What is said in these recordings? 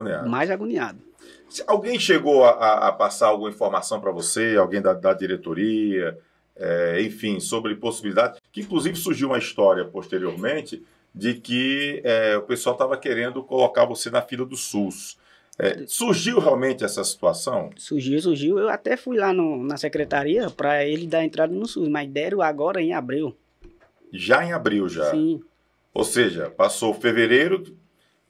agoniado. mais agoniado. Alguém chegou a, a passar alguma informação para você, alguém da, da diretoria, é, enfim, sobre possibilidade, que inclusive surgiu uma história posteriormente de que é, o pessoal estava querendo colocar você na fila do SUS. É, surgiu realmente essa situação? Surgiu, surgiu. Eu até fui lá no, na secretaria para ele dar entrada no SUS, mas deram agora em abril. Já em abril, já? Sim. Ou seja, passou fevereiro,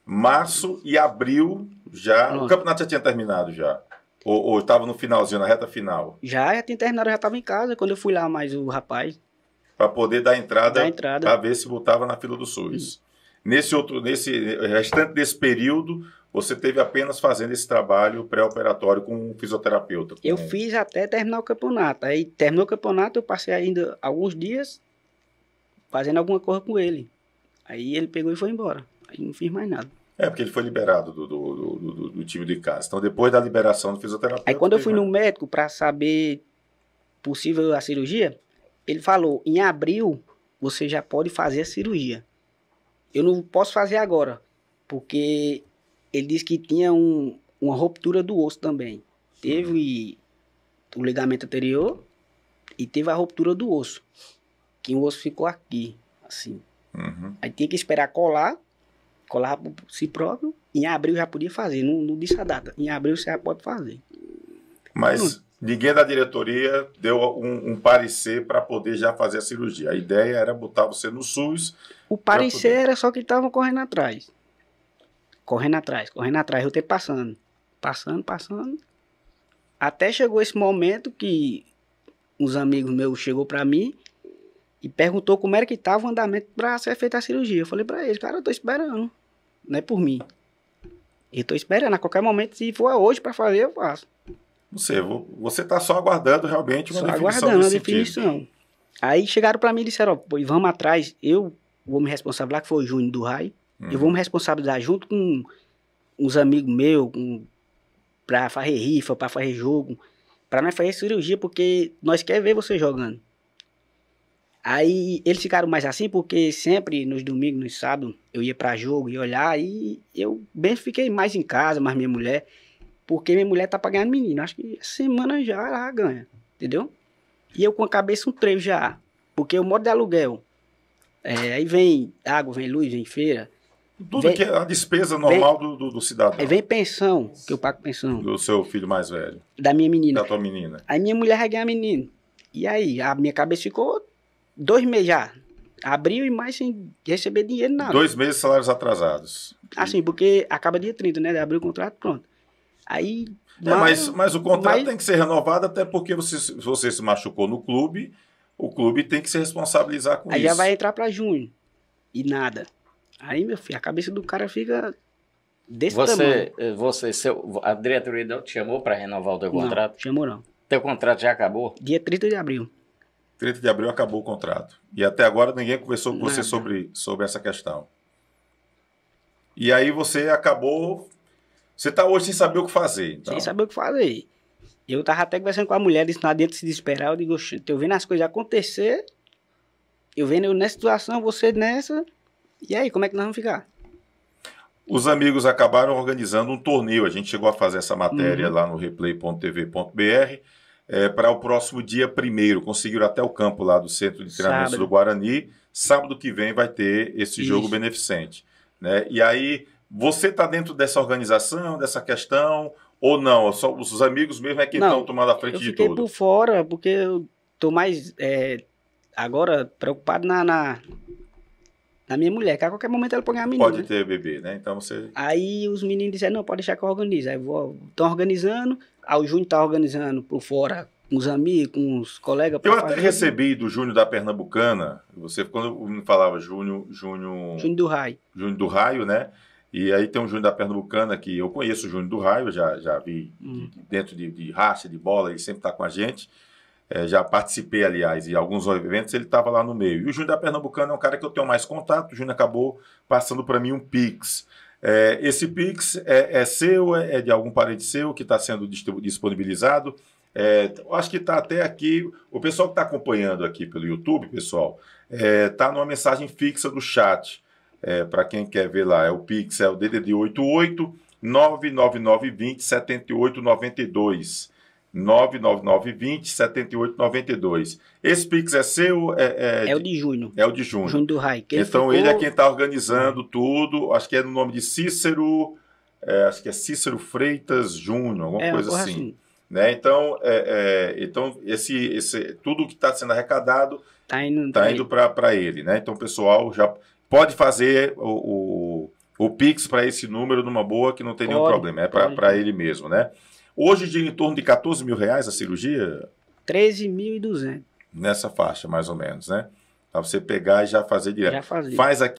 março e abril já. Pronto. O campeonato já tinha terminado já. Ou estava no finalzinho, na reta final? Já, já tinha terminado, já estava em casa quando eu fui lá, mais o rapaz. Para poder dar entrada, dar entrada. para ver se voltava na fila do SUS. Hum. Nesse outro, nesse eh, restante desse período, você teve apenas fazendo esse trabalho pré-operatório com um fisioterapeuta. Com... Eu fiz até terminar o campeonato. Aí terminou o campeonato, eu passei ainda alguns dias fazendo alguma coisa com ele. Aí ele pegou e foi embora. Aí não fiz mais nada. É, porque ele foi liberado do, do, do, do time de casa. Então, depois da liberação do fisioterapeuta. Aí, quando eu fui no médico para saber possível a cirurgia, ele falou: em abril você já pode fazer a cirurgia. Eu não posso fazer agora, porque ele disse que tinha um, uma ruptura do osso também. Teve uhum. o ligamento anterior e teve a ruptura do osso, que o osso ficou aqui, assim. Uhum. Aí tinha que esperar colar colava por si próprio. Em abril já podia fazer, não, não disse a data. Em abril você já pode fazer. Mas ninguém da diretoria deu um, um parecer para poder já fazer a cirurgia. A ideia era botar você no SUS. O parecer era só que estavam correndo atrás. Correndo atrás, correndo atrás, eu te passando. Passando, passando. Até chegou esse momento que uns amigos meus chegou para mim e perguntou como era que estava o andamento para ser feita a cirurgia. Eu falei para ele, cara, eu tô esperando. Não é por mim. Eu tô esperando. A qualquer momento, se for hoje para fazer, eu faço. Você, você tá só aguardando realmente uma só definição. aguardando a definição. Tipo. Aí chegaram para mim e disseram, ó, vamos atrás. Eu vou me responsabilizar, que foi o Júnior do RAI. Uhum. Eu vou uhum. me responsabilizar junto com uns amigos meus, com, fazer rifa, para fazer jogo. para nós fazer cirurgia, porque nós quer ver você jogando. Aí eles ficaram mais assim porque sempre nos domingos, nos sábados, eu ia para jogo e olhar e eu bem fiquei mais em casa, mais minha mulher, porque minha mulher tá pagando menino. Acho que semana já ela ganha, entendeu? E eu com a cabeça um trevo já, porque eu moro de aluguel. É, aí vem água, vem luz, vem feira. Tudo vem, que é a despesa normal vem, do, do, do, cidadão. Aí é, vem pensão, que eu pago pensão. Do seu filho mais velho. Da minha menina. Da tua menina. Aí minha mulher vai ganhar menino. E aí, a minha cabeça ficou dois meses já. abril e mais sem receber dinheiro, nada. Dois meses salários atrasados. Assim, porque acaba dia 30, né? Abriu o contrato, pronto. Aí. É, mas, mas o contrato mas... tem que ser renovado, até porque você, você se machucou no clube, o clube tem que se responsabilizar com aí isso. Aí já vai entrar para junho. E nada. Aí, meu filho, a cabeça do cara fica desse você, tamanho. Eh, você, seu, a diretoria não te chamou para renovar o teu contrato? Não, chamou não. Teu contrato já acabou? Dia 30 de abril. 30 de abril acabou o contrato. E até agora ninguém conversou com você sobre, sobre essa questão. E aí você acabou. Você está hoje sem saber o que fazer. Então. Sem saber o que fazer. Eu tava até conversando com a mulher, disse, não adianta se desesperar. Eu digo, eu vendo as coisas acontecer, eu vendo eu nessa situação, você nessa. E aí, como é que nós vamos ficar? Os amigos acabaram organizando um torneio. A gente chegou a fazer essa matéria uhum. lá no replay.tv.br é, para o próximo dia primeiro. Conseguiram até o campo lá do centro de treinamento do Guarani. Sábado que vem vai ter esse jogo beneficente. Né? E aí, você está dentro dessa organização, dessa questão, ou não? Só os amigos mesmo é quem estão tomando a frente de tudo? Eu fiquei por fora, porque eu estou mais, é, agora, preocupado na, na da minha mulher, que a qualquer momento ela põe a menina. Pode né? ter bebê, né? Então você. Aí os meninos disseram, não, pode deixar que eu organize. Aí estão organizando, aí o Júnior tá organizando por fora com os amigos, com os colegas. Eu até recebi do Júnior da Pernambucana, você, quando me falava Júnior. Júnior, Júnior do Raio. Júnior do Raio, né? E aí tem um Júnior da Pernambucana que eu conheço o Júnior do Raio, já, já vi hum. dentro de, de racha, de bola, ele sempre está com a gente. É, já participei, aliás, e alguns eventos ele estava lá no meio. E o Júnior da Pernambucana é um cara que eu tenho mais contato, o Júnior acabou passando para mim um Pix. É, esse Pix é, é, seu, é, é de algum parente seu que está sendo disponibilizado. É, acho que está até aqui. O pessoal que está acompanhando aqui pelo YouTube, pessoal, está é, numa mensagem fixa do chat. É, para quem quer ver lá, é o Pix, é o DDD 88 99920 7892. 99920 7892. Esse Pix é seu? É, é, é o de junho. É o de junho. Junho do Rai. então ficou... ele é quem está organizando tudo. Acho que é no nome de Cícero. É, acho que é Cícero Freitas Júnior, alguma é, coisa assim. assim. Né? Então, é, é, então esse, esse, tudo que está sendo arrecadado está indo, tá indo para ele. Né? Então, o pessoal já pode fazer o, o, o Pix para esse número numa boa, que não tem pode, nenhum problema. É para ele mesmo, né? Hoje de em torno de 14 mil reais a cirurgia? 13.200. Nessa faixa, mais ou menos, né? Para você pegar e já fazer direto. Já fazia. Faz aqui.